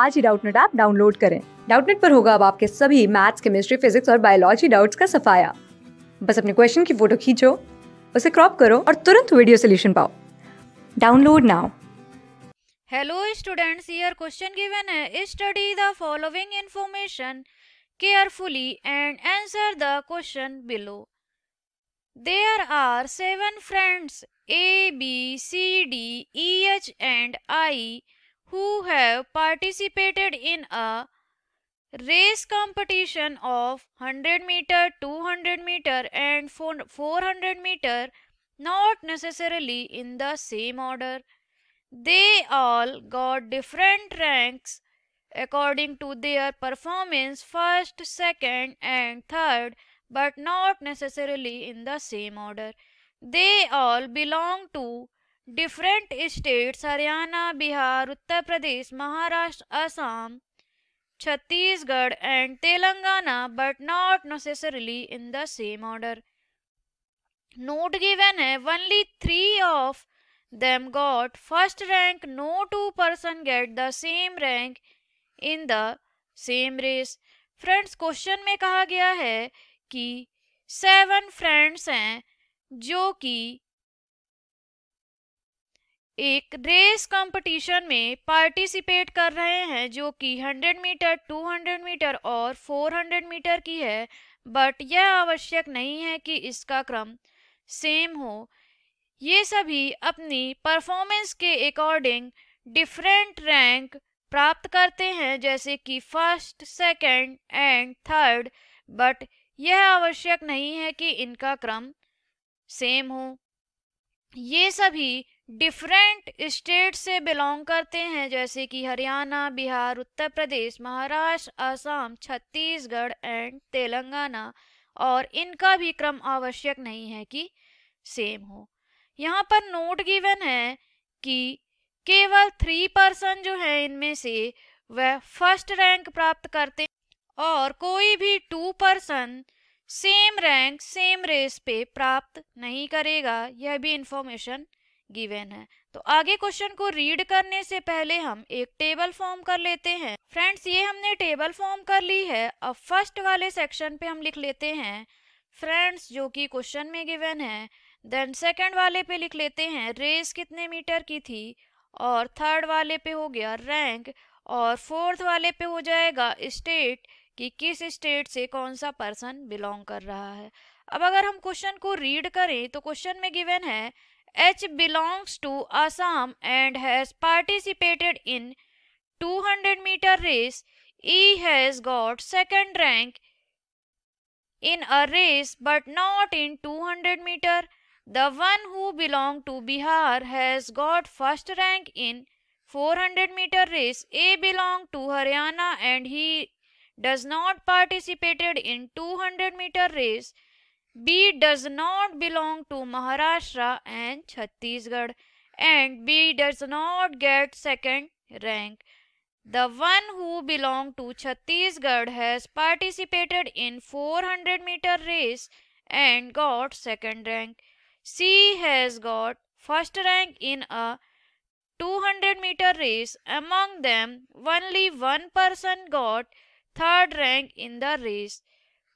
आज ही Doubtnut app download करें डाउटनेट पर होगा अब आपके सभी मैथ्स केमिस्ट्री फिजिक्स और बायोलॉजी डाउट्स का सफाया बस अपने क्वेश्चन की फोटो खींचो उसे क्रॉप करो और तुरंत वीडियो सोल्यूशन पाओ download now hello students your question given है study the following information carefully and answer the question below there are seven friends A B C D E H and I who have participated in a race competition of 100 meter, 200 meter and 400 meter not necessarily in the same order. They all got different ranks according to their performance first, second and third but not necessarily in the same order. They all belong to different states Haryana Bihar Uttar Pradesh Maharashtra Assam Chhattisgarh and Telangana but not necessarily in the same order note given है only three of them got first rank no two person get the same rank in the same race friends question में कहा गया है कि seven friends हैं जो कि एक रेस कंपटीशन में पार्टिसिपेट कर रहे हैं जो कि 100 मीटर 200 मीटर और 400 मीटर की है बट यह आवश्यक नहीं है कि इसका क्रम सेम हो ये सभी अपनी परफॉर्मेंस के अकॉर्डिंग डिफरेंट रैंक प्राप्त करते हैं जैसे कि first second and third but यह आवश्यक नहीं है कि इनका क्रम सेम हो ये सभी डिफरेंट स्टेट से बिलोंग करते हैं जैसे कि हरियाणा बिहार उत्तर प्रदेश महाराष्ट्र असम छत्तीसगढ़ एंड तेलंगाना और इनका भी क्रम आवश्यक नहीं है कि सेम हो यहाँ पर नोट गिवन है कि केवल थ्री पर्सन जो है इनमें से वह फर्स्ट रैंक प्राप्त करते और कोई भी two person same rank same race पे प्राप्त नहीं करेगा यह भी इंफॉर्मेशन गिवेन है तो आगे क्वेश्चन को रीड करने से पहले हम एक टेबल फॉर्म कर लेते हैं फ्रेंड्स ये हमने टेबल फॉर्म कर ली है अब फर्स्ट वाले सेक्शन पे हम लिख लेते हैं फ्रेंड्स जो कि क्वेश्चन में गिवेन है देन सेकंड वाले पे लिख लेते हैं रेस कितने मीटर की थी और थर्ड वाले पे हो गया रैंक और फोर्थ वाले पे हो जाएगा स्टेट कि किस स्टेट से कौन सा पर्सन बिलोंग कर रहा है अब अगर हम क्वेश्चन को रीड करें तो क्वेश्चन में गिवन है H belongs to Assam and has participated in 200 meter race. E has got second rank in a race but not in 200 meter. The one who belongs to Bihar has got first rank in 400 meter race. A belongs to Haryana and he does not participated in 200 meter race. B does not belong to Maharashtra and Chhattisgarh and B does not get second rank. The one who belonged to Chhattisgarh has participated in 400 meter race and got second rank. C has got first rank in a 200 meter race. Among them, only one person got third rank in the race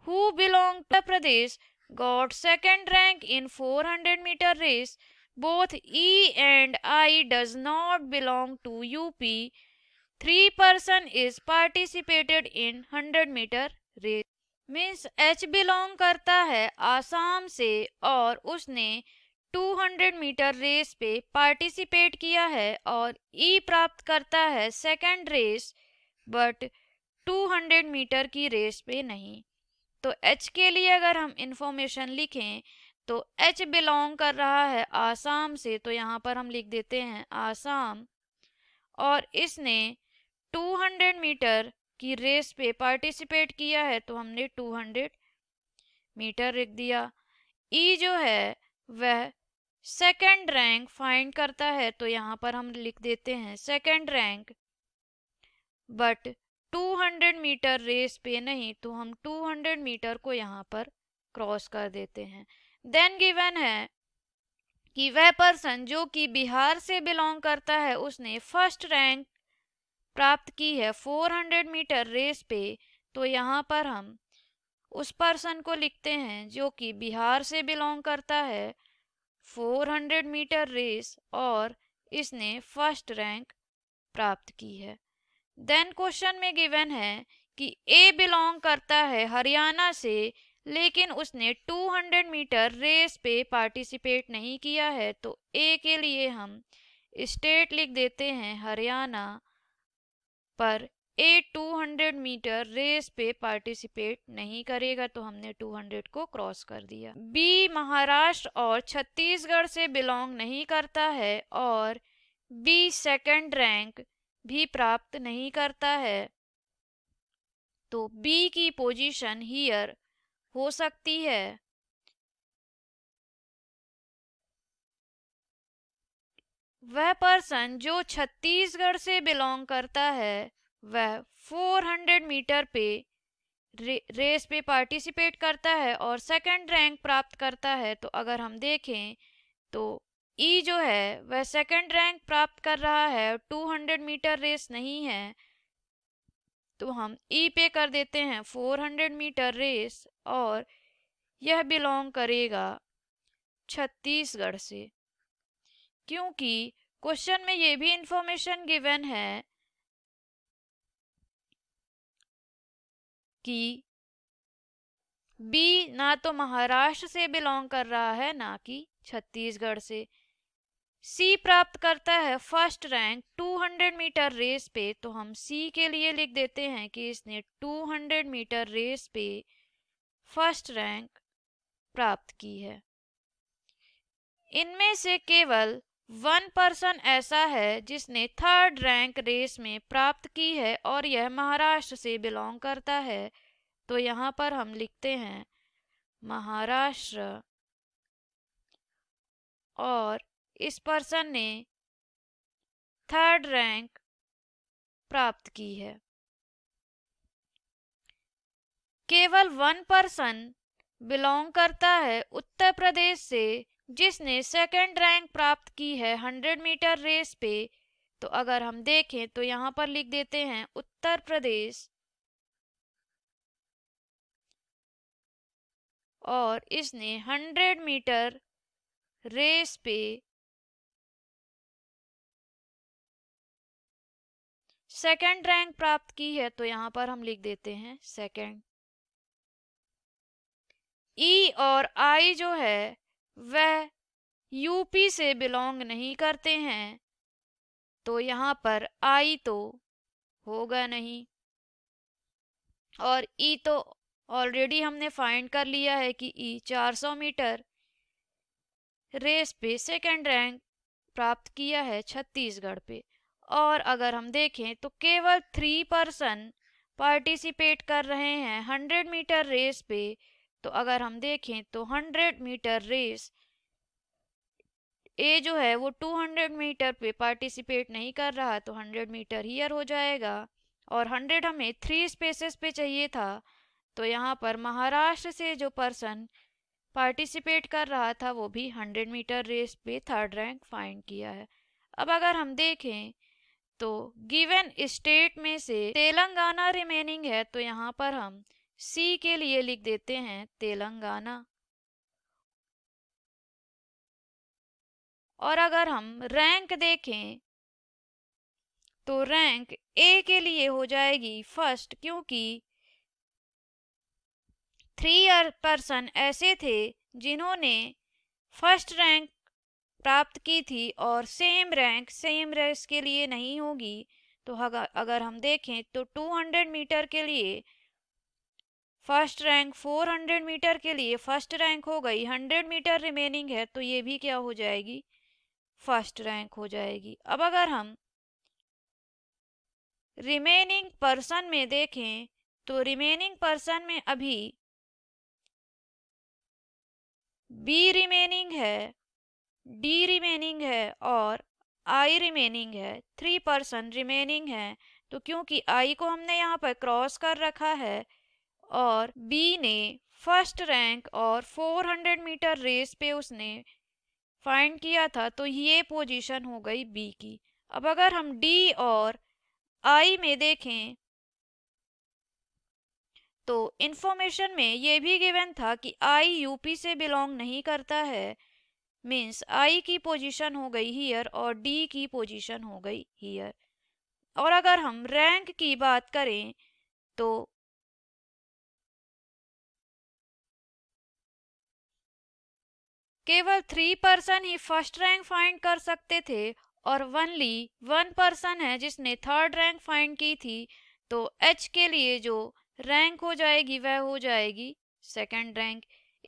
who belonged to Pradesh got second rank in 400 meter race. Both E and I does not belong to UP. Three person is participated in 100 meter race. Miss H belong करता है आसाम से और उसने 200 meter race पे participate किया है और ई प्राप्त करता है सेकंड रेस बट 200 मीटर की रेस पे नहीं तो एच के लिए अगर हम इंफॉर्मेशन लिखें तो एच बिलोंग कर रहा है आसाम से तो यहाँ पर हम लिख देते हैं आसाम और इसने 200 मीटर की रेस पे पार्टिसिपेट किया है तो हमने 200 मीटर लिख दिया ई e जो है वह सेकंड रैंक फाइंड करता है तो यहाँ पर हम लिख देते हैं second rank but 200 meter race पे नहीं तो हम 200 मीटर को यहाँ पर क्रॉस कर देते हैं देन गिवन है कि वह पर्सन जो कि बिहार से बिलोंग करता है उसने फर्स्ट रैंक प्राप्त की है 400 मीटर रेस पे तो यहाँ पर हम उस पर्सन को लिखते हैं जो कि बिहार से बिलोंग करता है 400 मीटर रेस और इसने फर्स्ट रैंक प्राप्त की है देन क्वेश्चन में गिवन है कि ए बिलोंग करता है हरियाणा से लेकिन उसने 200 मीटर रेस पे पार्टिसिपेट नहीं किया है तो ए के लिए हम स्टेट लिख देते हैं हरियाणा पर ए 200 मीटर रेस पे पार्टिसिपेट नहीं करेगा तो हमने 200 को क्रॉस कर दिया बी महाराष्ट्र और छत्तीसगढ़ से बिलोंग नहीं करता है और बी सेकंड रैंक भी प्राप्त नहीं करता है तो बी की पोजीशन हियर हो सकती है वह पर्सन जो छत्तीसगढ़ से बिलोंग करता है वह 400 मीटर पे रे, रेस पे पार्टिसिपेट करता है और सेकंड रैंक प्राप्त करता है तो अगर हम देखें तो ई e जो है वह सेकंड रैंक प्राप्त कर रहा है 200 मीटर रेस नहीं है तो हम ई e पे कर देते हैं 400 मीटर रेस और यह बिलोंग करेगा छत्तीसगढ़ से क्योंकि क्वेश्चन में ये भी इंफॉर्मेशन गिवन है कि बी ना तो महाराष्ट्र से बिलोंग कर रहा है ना कि छत्तीसगढ़ से सी प्राप्त करता है फर्स्ट रैंक 200 मीटर रेस पे तो हम सी के लिए लिख देते हैं कि इसने 200 मीटर रेस पे फर्स्ट रैंक प्राप्त की है इनमें से केवल वन पर्सन ऐसा है जिसने थर्ड रैंक रेस में प्राप्त की है और यह महाराष्ट्र से बिलोंग करता है तो यहाँ पर हम लिखते हैं महाराष्ट्र और इस पर्सन ने थर्ड रैंक प्राप्त की है केवल वन पर्सन बिलोंग करता है उत्तर प्रदेश से जिसने सेकंड रैंक प्राप्त की है हंड्रेड मीटर रेस पे तो अगर हम देखें तो यहाँ पर लिख देते हैं उत्तर प्रदेश और इसने हंड्रेड मीटर रेस पे सेकेंड रैंक प्राप्त की है तो यहां पर हम लिख देते हैं सेकेंड ई e और आई जो है वह यूपी से बिलोंग नहीं करते हैं तो यहाँ पर आई तो होगा नहीं और ई e तो ऑलरेडी हमने फाइंड कर लिया है कि ई e 400 मीटर रेस पे सेकेंड रैंक प्राप्त किया है छत्तीसगढ़ पे और अगर हम देखें तो केवल थ्री पर्सन पार्टिसिपेट कर रहे हैं हंड्रेड मीटर रेस पे तो अगर हम देखें तो हंड्रेड मीटर रेस ए जो है वो टू हंड्रेड मीटर पे पार्टिसिपेट नहीं कर रहा तो हंड्रेड मीटर हीयर हो जाएगा और हंड्रेड हमें थ्री स्पेसेस पे चाहिए था तो यहाँ पर महाराष्ट्र से जो पर्सन पार्टिसिपेट कर रहा था वो भी हंड्रेड मीटर रेस पे थर्ड रैंक फाइंड किया है अब अगर हम देखें तो गिवन स्टेट में से तेलंगाना रिमेनिंग है तो यहाँ पर हम सी के लिए लिख देते हैं तेलंगाना और अगर हम रैंक देखें तो रैंक ए के लिए हो जाएगी फर्स्ट क्योंकि थ्री पर्सन ऐसे थे जिन्होंने फर्स्ट रैंक प्राप्त की थी और सेम रैंक सेम रेस के लिए नहीं होगी तो अगर हम देखें तो 200 मीटर के लिए फर्स्ट रैंक 400 मीटर के लिए फर्स्ट रैंक हो गई 100 मीटर रिमेनिंग है तो ये भी क्या हो जाएगी फर्स्ट रैंक हो जाएगी अब अगर हम रिमेनिंग पर्सन में देखें तो रिमेनिंग पर्सन में अभी बी रिमेनिंग है डी रिमेनिंग है और आई रिमेनिंग है थ्री पर्सन रिमेनिंग है तो क्योंकि आई को हमने यहाँ पर क्रॉस कर रखा है और बी ने फर्स्ट रैंक और 400 मीटर रेस पे उसने फाइंड किया था तो ये पोजीशन हो गई बी की अब अगर हम डी और आई में देखें तो इन्फॉर्मेशन में ये भी गिवन था कि आई यूपी से बिलोंग नहीं करता है मीन्स आई की पोजीशन हो गई हीयर और डी की पोजीशन हो गई हीयर और अगर हम रैंक की बात करें तो केवल थ्री पर्सन ही फर्स्ट रैंक फाइंड कर सकते थे और वनली वन पर्सन है जिसने थर्ड रैंक फाइंड की थी तो एच के लिए जो रैंक हो जाएगी वह हो जाएगी सेकंड रैंक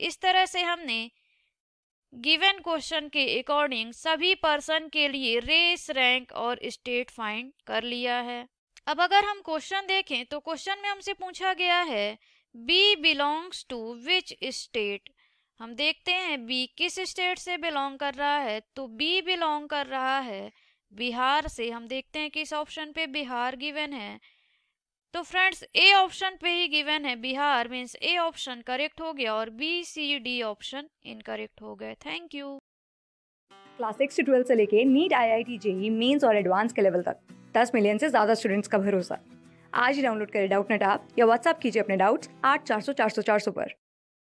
इस तरह से हमने गिवन क्वेश्चन के अकॉर्डिंग सभी पर्सन के लिए रेस रैंक और स्टेट फाइंड कर लिया है अब अगर हम क्वेश्चन देखें तो क्वेश्चन में हमसे पूछा गया है B belongs to which state हम देखते हैं बी किस स्टेट से बिलोंग कर रहा है तो बी बिलोंग कर रहा है बिहार से हम देखते हैं कि इस ऑप्शन पे बिहार गिवन है तो फ्रेंड्स ए ऑप्शन पे ही गिवन है Bihar means A option correct हो गया और B C D option incorrect हो गए थैंक यू क्लास सिक्स से ट्वेल्थ से लेके NEET I I T JEE mains और एडवांस के लेवल तक दस मिलियन से ज्यादा स्टूडेंट्स का भरोसा आज ही डाउनलोड करें डाउट नेट आप या व्हाट्सअप कीजिए अपने डाउट्स आठ चार सौ चार सौ चार सौ पर